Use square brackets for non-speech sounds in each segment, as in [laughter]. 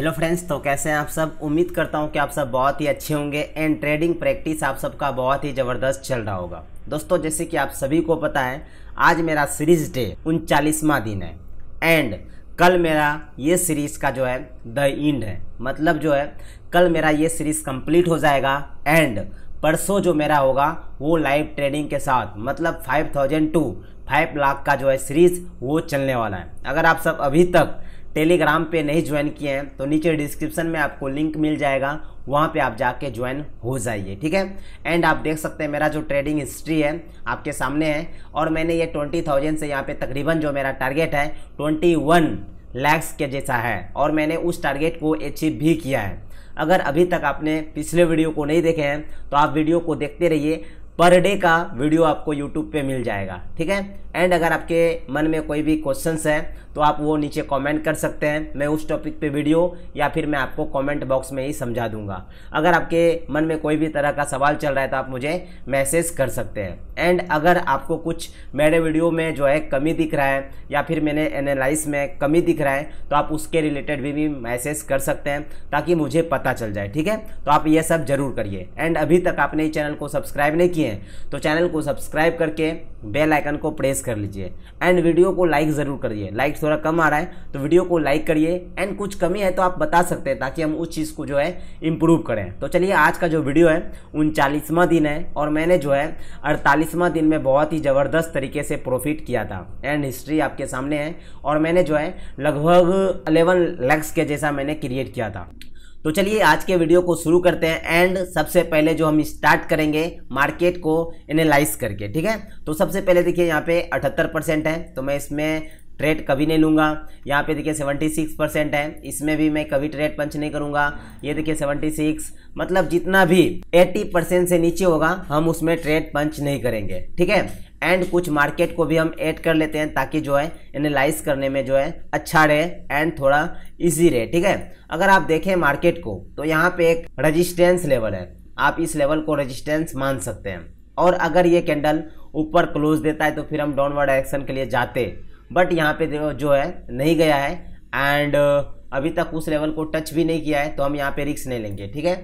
hello friends तो कैसे हैं आप सब उम्मीद करता हूं कि आप सब बहुत ही अच्छे होंगे एंड ट्रेडिंग प्रैक्टिस आप सबका बहुत ही ज़बरदस्त चल रहा होगा दोस्तों जैसे कि आप सभी को पता है आज मेरा सीरीज डे उनचालीसवा दिन है एंड कल मेरा ये सीरीज़ का जो है द इंड है मतलब जो है कल मेरा ये सीरीज़ कंप्लीट हो जाएगा एंड परसों जो मेरा होगा वो लाइव ट्रेडिंग के साथ मतलब five thousand to five lakh का जो है सीरीज़ वो चलने वाला है अगर आप सब अभी तक टेलीग्राम पे नहीं ज्वाइन किए हैं तो नीचे डिस्क्रिप्शन में आपको लिंक मिल जाएगा वहाँ पे आप जाके ज्वाइन हो जाइए ठीक है एंड आप देख सकते हैं मेरा जो ट्रेडिंग हिस्ट्री है आपके सामने है और मैंने ये ट्वेंटी थाउजेंड से यहाँ पे तकरीबन जो मेरा टारगेट है ट्वेंटी वन लैक्स के जैसा है और मैंने उस टारगेट को अचीव भी किया है अगर अभी तक आपने पिछले वीडियो को नहीं देखे हैं तो आप वीडियो को देखते रहिए पर डे का वीडियो आपको यूट्यूब पर मिल जाएगा ठीक है एंड अगर आपके मन में कोई भी क्वेश्चंस है तो आप वो नीचे कमेंट कर सकते हैं मैं उस टॉपिक पे वीडियो या फिर मैं आपको कमेंट बॉक्स में ही समझा दूंगा अगर आपके मन में कोई भी तरह का सवाल चल रहा है तो आप मुझे मैसेज कर सकते हैं एंड अगर आपको कुछ मेरे वीडियो में जो है कमी दिख रहा है या फिर मैंने एनालाइज में कमी दिख रहा है तो आप उसके रिलेटेड भी, भी मैसेज कर सकते हैं ताकि मुझे पता चल जाए ठीक है तो आप ये सब ज़रूर करिए एंड अभी तक आपने चैनल को सब्सक्राइब नहीं किए हैं तो चैनल को सब्सक्राइब करके बेलाइकन को प्रेस प्रेस कर लीजिए एंड वीडियो को लाइक ज़रूर करिए लाइक थोड़ा कम आ रहा है तो वीडियो को लाइक करिए एंड कुछ कमी है तो आप बता सकते हैं ताकि हम उस चीज़ को जो है इम्प्रूव करें तो चलिए आज का जो वीडियो है उनचालीसवां दिन है और मैंने जो है अड़तालीसवां दिन में बहुत ही ज़बरदस्त तरीके से प्रॉफिट किया था एंड हिस्ट्री आपके सामने है और मैंने जो है लगभग अलेवन लैक्स के जैसा मैंने क्रिएट किया था तो चलिए आज के वीडियो को शुरू करते हैं एंड सबसे पहले जो हम स्टार्ट करेंगे मार्केट को एनालाइज करके ठीक है तो सबसे पहले देखिए यहाँ पे 78 परसेंट है तो मैं इसमें ट्रेड कभी नहीं लूँगा यहाँ पे देखिए सेवेंटी सिक्स परसेंट है इसमें भी मैं कभी ट्रेड पंच नहीं करूँगा ये देखिए सेवेंटी सिक्स मतलब जितना भी एट्टी परसेंट से नीचे होगा हम उसमें ट्रेड पंच नहीं करेंगे ठीक है एंड कुछ मार्केट को भी हम ऐड कर लेते हैं ताकि जो है एनालाइज करने में जो है अच्छा रहे एंड थोड़ा इजी रहे ठीक है अगर आप देखें मार्केट को तो यहाँ पे एक रजिस्टेंस लेवल है आप इस लेवल को रजिस्टेंस मान सकते हैं और अगर ये कैंडल ऊपर क्लोज देता है तो फिर हम डाउनवर्ड एक्शन के लिए जाते बट यहाँ पे जो है नहीं गया है एंड uh, अभी तक उस लेवल को टच भी नहीं किया है तो हम यहाँ पे रिक्स नहीं लेंगे ठीक है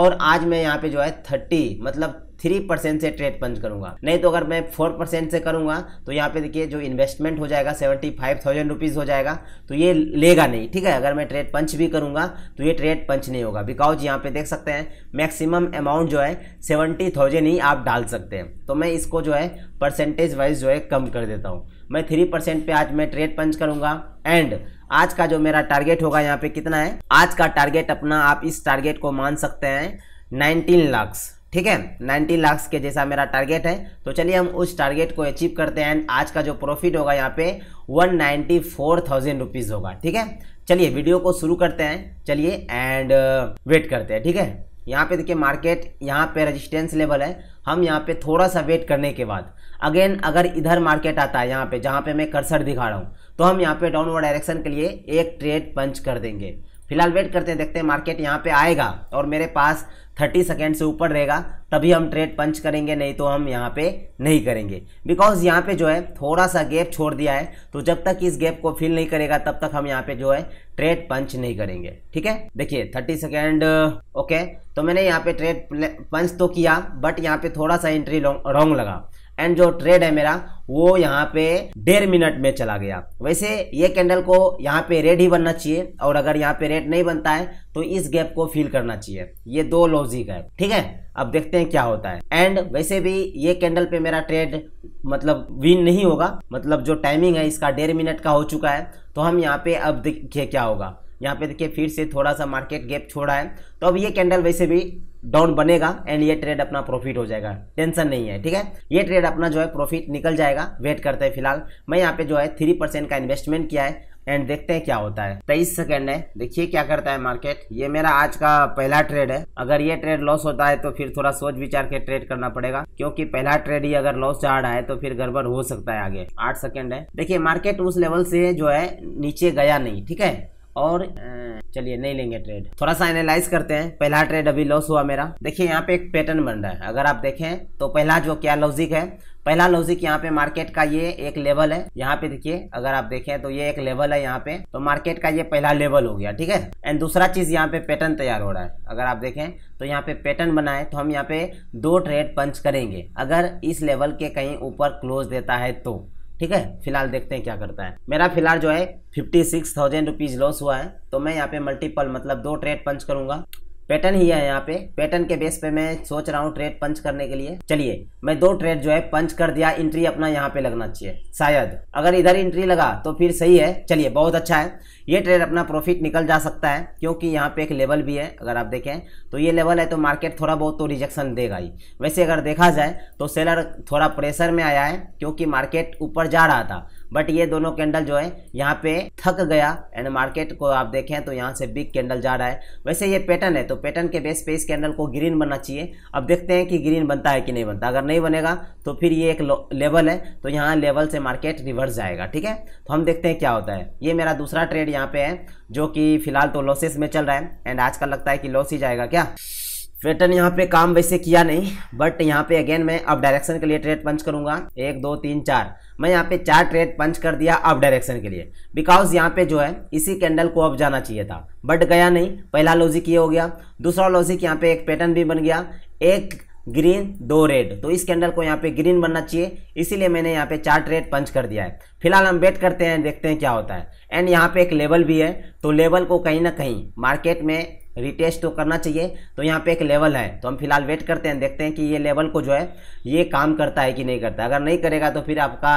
और आज मैं यहाँ पे जो है थर्टी मतलब थ्री परसेंट से ट्रेड पंच करूंगा नहीं तो अगर मैं फोर परसेंट से करूंगा तो यहाँ पे देखिए जो इन्वेस्टमेंट हो जाएगा सेवेंटी फाइव थाउजेंड रुपीज़ हो जाएगा तो ये लेगा नहीं ठीक है अगर मैं ट्रेड पंच भी करूंगा तो ये ट्रेड पंच नहीं होगा बिकॉज यहाँ पे देख सकते हैं मैक्सिमम अमाउंट जो है सेवेंटी थाउजेंड ही आप डाल सकते हैं तो मैं इसको जो है परसेंटेज वाइज जो है कम कर देता हूँ मैं थ्री परसेंट पे आज मैं ट्रेड पंच करूंगा एंड आज का जो मेरा टारगेट होगा यहाँ पे कितना है आज का टारगेट अपना आप इस टारगेट को मान सकते हैं 19 लाख ठीक है नाइन्टी लाख के जैसा मेरा टारगेट है तो चलिए हम उस टारगेट को अचीव करते हैं आज का जो प्रॉफिट होगा यहाँ पे one ninety four thousand rupees होगा ठीक है चलिए वीडियो को शुरू करते हैं चलिए एंड वेट uh, करते हैं ठीक है यहाँ पे देखिए मार्केट यहाँ पे रेजिस्टेंस लेवल है हम यहाँ पे थोड़ा सा वेट करने के बाद अगेन अगर इधर मार्केट आता है यहाँ पे जहाँ पे मैं कर्सर दिखा रहा हूँ तो हम यहाँ पे डाउनवर्ड डायरेक्शन के लिए एक ट्रेड पंच कर देंगे फिलहाल वेट करते हैं देखते हैं मार्केट यहाँ पे आएगा और मेरे पास 30 सेकेंड से ऊपर रहेगा तभी हम ट्रेड पंच करेंगे नहीं तो हम यहाँ पे नहीं करेंगे बिकॉज यहाँ पे जो है थोड़ा सा गैप छोड़ दिया है तो जब तक इस गैप को फिल नहीं करेगा तब तक हम यहाँ पे जो है ट्रेड पंच नहीं करेंगे ठीक है देखिए 30 सेकेंड ओके तो मैंने यहाँ पे ट्रेड पंच तो किया बट यहाँ पे थोड़ा सा एंट्री रॉन्ग लगा एंड जो ट्रेड है मेरा वो यहाँ पे डेढ़ मिनट में चला गया वैसे ये कैंडल को यहाँ पे रेड ही बनना चाहिए और अगर यहाँ पे रेड नहीं बनता है तो इस गैप को फिल करना चाहिए ये दो लॉजिक है ठीक है अब देखते हैं क्या होता है एंड वैसे भी ये कैंडल पे मेरा ट्रेड मतलब विन नहीं होगा मतलब जो टाइमिंग है इसका डेढ़ मिनट का हो चुका है तो हम यहाँ पे अब देखिए क्या होगा यहाँ पे देखिए फिर से थोड़ा सा मार्केट गैप छोड़ा है तो अब ये कैंडल वैसे भी डाउन बनेगा एंड ये ट्रेड अपना प्रॉफिट हो जाएगा टेंशन नहीं है ठीक है ये ट्रेड अपना जो है प्रॉफिट निकल जाएगा वेट करते हैं फिलहाल मैं यहाँ पे जो है थ्री परसेंट का इन्वेस्टमेंट किया है एंड देखते हैं क्या होता है तेईस सेकेंड है देखिए क्या करता है मार्केट ये मेरा आज का पहला ट्रेड है अगर ये ट्रेड लॉस होता है तो फिर थोड़ा सोच विचार के ट्रेड करना पड़ेगा क्योंकि पहला ट्रेड ही अगर लॉस जा रहा है तो फिर गड़बड़ हो सकता है आगे आठ सेकेंड है देखिए मार्केट उस लेवल से जो है नीचे गया नहीं ठीक है और चलिए नहीं लेंगे ट्रेड थोड़ा सा एनालाइज करते हैं पहला ट्रेड अभी लॉस हुआ मेरा देखिए यहाँ पे एक पैटर्न बन रहा है अगर आप देखें तो पहला जो क्या लॉजिक है पहला लॉजिक यहाँ पे मार्केट का ये एक लेवल है यहाँ पे देखिए अगर आप देखें तो ये एक लेवल है यहाँ पे तो मार्केट का ये पहला लेवल हो गया ठीक है एंड दूसरा चीज यहाँ पे पैटर्न तैयार हो रहा है अगर आप देखें तो यहाँ पे पैटर्न बना है तो हम यहाँ पे दो ट्रेड पंच करेंगे अगर इस लेवल के कहीं ऊपर क्लोज देता है तो ठीक है फिलहाल देखते हैं क्या करता है मेरा फिलहाल जो है fifty six thousand rupees loss हुआ है तो मैं यहाँ पे मल्टीपल मतलब दो ट्रेड पंच करूंगा पैटर्न ही है यहाँ पे पैटर्न के बेस पे मैं सोच रहा हूँ ट्रेड पंच करने के लिए चलिए मैं दो ट्रेड जो है पंच कर दिया एंट्री अपना यहाँ पे लगना चाहिए शायद अगर इधर एंट्री लगा तो फिर सही है चलिए बहुत अच्छा है ये ट्रेड अपना प्रॉफिट निकल जा सकता है क्योंकि यहाँ पे एक लेवल भी है अगर आप देखें तो ये लेवल है तो मार्केट थोड़ा बहुत तो रिजेक्शन देगा ही वैसे अगर देखा जाए तो सेलर थोड़ा प्रेशर में आया है क्योंकि मार्केट ऊपर जा रहा था बट ये दोनों कैंडल जो है यहाँ पे थक गया एंड मार्केट को आप देखें तो यहाँ से बिग कैंडल जा रहा है वैसे ये पैटर्न है तो पैटर्न के बेस पे इस कैंडल को ग्रीन बनना चाहिए अब देखते हैं कि ग्रीन बनता है कि नहीं बनता अगर नहीं बनेगा तो फिर ये एक लेवल है तो यहाँ लेवल से मार्केट रिवर्स जाएगा ठीक है तो हम देखते हैं क्या होता है ये मेरा दूसरा ट्रेड यहाँ पे है जो कि फिलहाल तो लॉसेस में चल रहा है एंड आज लगता है कि लॉस ही जाएगा क्या पैटर्न यहाँ पे काम वैसे किया नहीं बट यहाँ पे अगेन मैं अब डायरेक्शन के लिए ट्रेड पंच करूँगा एक दो तीन चार मैं यहाँ पे चार ट्रेड पंच कर दिया अब डायरेक्शन के लिए बिकॉज यहाँ पे जो है इसी कैंडल को अब जाना चाहिए था बट गया नहीं पहला लॉजिक ये हो गया दूसरा लॉजिक यहाँ पे एक पैटर्न भी बन गया एक ग्रीन दो रेड तो इस कैंडल को यहाँ पे ग्रीन बनना चाहिए इसीलिए मैंने यहाँ पे चार ट्रेड पंच कर दिया है फिलहाल हम वेट करते हैं देखते हैं क्या होता है एंड यहाँ पे एक लेवल भी है तो लेवल को कहीं ना कहीं मार्केट में रिटेस्ट तो करना चाहिए तो यहाँ पे एक लेवल है तो हम फिलहाल वेट करते हैं देखते हैं कि ये लेवल को जो है ये काम करता है कि नहीं करता अगर नहीं करेगा तो फिर आपका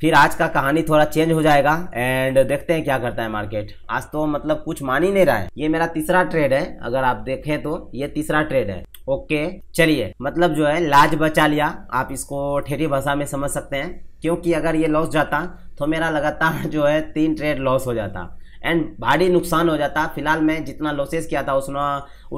फिर आज का कहानी थोड़ा चेंज हो जाएगा एंड देखते हैं क्या करता है मार्केट आज तो मतलब कुछ मान ही नहीं रहा है ये मेरा तीसरा ट्रेड है अगर आप देखें तो ये तीसरा ट्रेड है ओके चलिए मतलब जो है लाज बचा लिया आप इसको ठेरी भाषा में समझ सकते हैं क्योंकि अगर ये लॉस जाता तो मेरा लगातार [laughs] जो है तीन ट्रेड लॉस हो जाता एंड भारी नुकसान हो जाता फिलहाल मैं जितना लॉसेस किया था उसना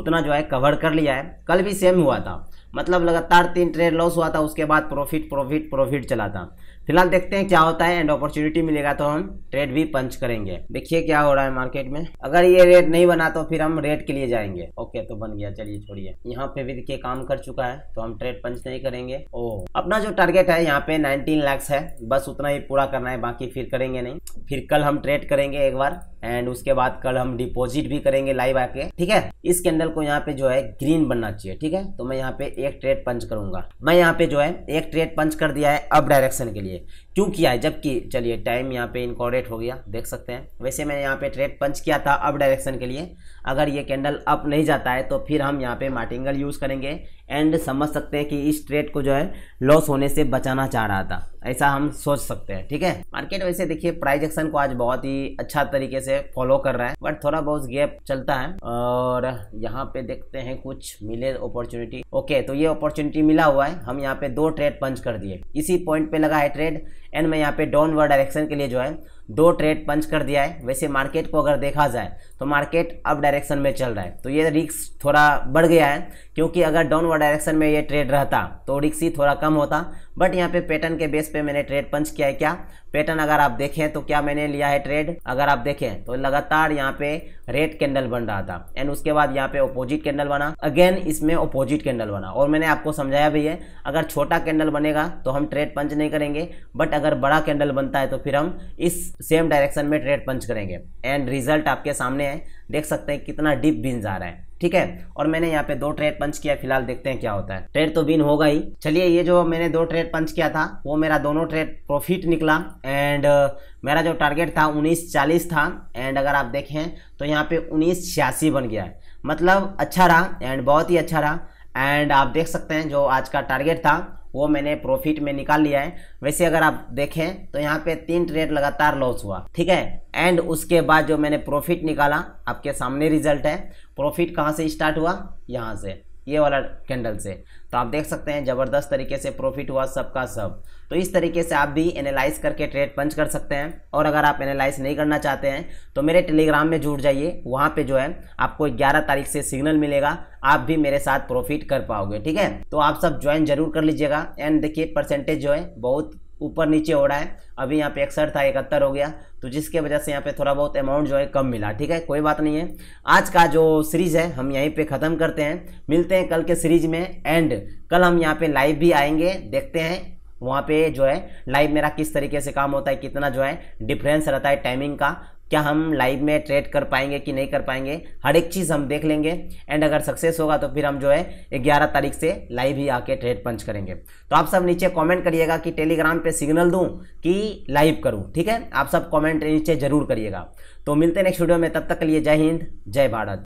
उतना जो है कवर कर लिया है कल भी सेम हुआ था मतलब लगातार तीन ट्रेड लॉस हुआ था उसके बाद प्रॉफिट प्रॉफिट प्रॉफिट चला था फिलहाल देखते हैं क्या होता है एंड अपॉर्चुनिटी मिलेगा तो हम ट्रेड भी पंच करेंगे देखिए क्या हो रहा है मार्केट में अगर ये रेट नहीं बना तो फिर हम रेट के लिए जाएंगे ओके तो बन गया चलिए छोड़िए यहाँ पे भी देखिए काम कर चुका है तो हम ट्रेड पंच नहीं करेंगे ओ अपना जो टारगेट है यहाँ पे नाइनटीन लैक्स है बस उतना ही पूरा करना है बाकी फिर करेंगे नहीं फिर कल हम ट्रेड करेंगे एक बार एंड उसके बाद कल हम डिपोजिट भी करेंगे लाइव आके ठीक है इस कैंडल को यहाँ पे जो है ग्रीन बनना चाहिए ठीक है तो मैं यहाँ पे एक ट्रेड पंच करूंगा मैं यहाँ पे जो है एक ट्रेड पंच कर दिया है अप डायरेक्शन के लिए क्यों किया है जबकि चलिए टाइम यहाँ पे इनकॉरेट हो गया देख सकते हैं वैसे मैंने यहाँ पे ट्रेड पंच किया था अप डायरेक्शन के लिए अगर ये कैंडल अप नहीं जाता है तो फिर हम यहाँ पे मार्टिंगल यूज़ करेंगे एंड समझ सकते हैं कि इस ट्रेड को जो है लॉस होने से बचाना चाह रहा था ऐसा हम सोच सकते हैं ठीक है मार्केट वैसे देखिए प्राइजेक्शन एक्शन को आज बहुत ही अच्छा तरीके से फॉलो कर रहा है बट थोड़ा बहुत गैप चलता है और यहाँ पे देखते हैं कुछ मिले अपॉर्चुनिटी ओके तो ये अपॉर्चुनिटी मिला हुआ है हम यहाँ पे दो ट्रेड पंच कर दिए इसी पॉइंट पे लगा है ट्रेड एंड मैं यहाँ पे डाउनवर्ड डायरेक्शन के लिए जो है दो ट्रेड पंच कर दिया है वैसे मार्केट को अगर देखा जाए तो मार्केट अप डायरेक्शन में चल रहा है तो ये रिक्स थोड़ा बढ़ गया है क्योंकि अगर डाउनवर्ड डायरेक्शन में ये ट्रेड रहता तो रिक्स ही थोड़ा कम होता बट यहाँ पे पैटर्न के बेस पे मैंने ट्रेड पंच किया है क्या पैटर्न अगर आप देखें तो क्या मैंने लिया है ट्रेड अगर आप देखें तो लगातार यहाँ पे रेड कैंडल बन रहा था एंड उसके बाद यहाँ पे अपोजिट कैंडल बना अगेन इसमें ओपोजिट कैंडल बना और मैंने आपको समझाया भी है अगर छोटा कैंडल बनेगा तो हम ट्रेड पंच नहीं करेंगे बट अगर बड़ा कैंडल बनता है तो फिर हम इस सेम डायरेक्शन में ट्रेड पंच करेंगे एंड रिजल्ट आपके सामने है देख सकते हैं कितना डीप बिन जा रहा है ठीक है और मैंने यहाँ पे दो ट्रेड पंच किया फिलहाल देखते हैं क्या होता है ट्रेड तो बिन होगा ही चलिए ये जो मैंने दो ट्रेड पंच किया था वो मेरा दोनों ट्रेड प्रॉफिट निकला एंड uh, मेरा जो टारगेट था उन्नीस चालीस था एंड अगर आप देखें तो यहाँ पे उन्नीस छियासी बन गया है मतलब अच्छा रहा एंड बहुत ही अच्छा रहा एंड आप देख सकते हैं जो आज का टारगेट था वो मैंने प्रॉफिट में निकाल लिया है वैसे अगर आप देखें तो यहाँ पे तीन ट्रेड लगातार लॉस हुआ ठीक है एंड उसके बाद जो मैंने प्रॉफिट निकाला आपके सामने रिजल्ट है प्रॉफिट कहाँ से स्टार्ट हुआ यहाँ से ये वाला कैंडल से तो आप देख सकते हैं ज़बरदस्त तरीके से प्रॉफिट हुआ सबका सब तो इस तरीके से आप भी एनालाइज करके ट्रेड पंच कर सकते हैं और अगर आप एनालाइज नहीं करना चाहते हैं तो मेरे टेलीग्राम में जुड़ जाइए वहाँ पे जो है आपको 11 तारीख से सिग्नल मिलेगा आप भी मेरे साथ प्रॉफिट कर पाओगे ठीक है तो आप सब ज्वाइन जरूर कर लीजिएगा एंड देखिए परसेंटेज जो है बहुत ऊपर नीचे हो रहा है अभी यहाँ पे इकसठ था इकहत्तर हो गया तो जिसके वजह से यहाँ पे थोड़ा बहुत अमाउंट जो है कम मिला ठीक है कोई बात नहीं है आज का जो सीरीज़ है हम यहीं पे ख़त्म करते हैं मिलते हैं कल के सीरीज़ में एंड कल हम यहाँ पे लाइव भी आएंगे देखते हैं वहाँ पे जो है लाइव मेरा किस तरीके से काम होता है कितना जो है डिफरेंस रहता है टाइमिंग का क्या हम लाइव में ट्रेड कर पाएंगे कि नहीं कर पाएंगे हर एक चीज़ हम देख लेंगे एंड अगर सक्सेस होगा तो फिर हम जो है ग्यारह तारीख से लाइव ही आके ट्रेड पंच करेंगे तो आप सब नीचे कमेंट करिएगा कि टेलीग्राम पे सिग्नल दूं कि लाइव करूं ठीक है आप सब कमेंट नीचे जरूर करिएगा तो मिलते हैं नेक्स्ट वीडियो में तब तक के लिए जय हिंद जय भारत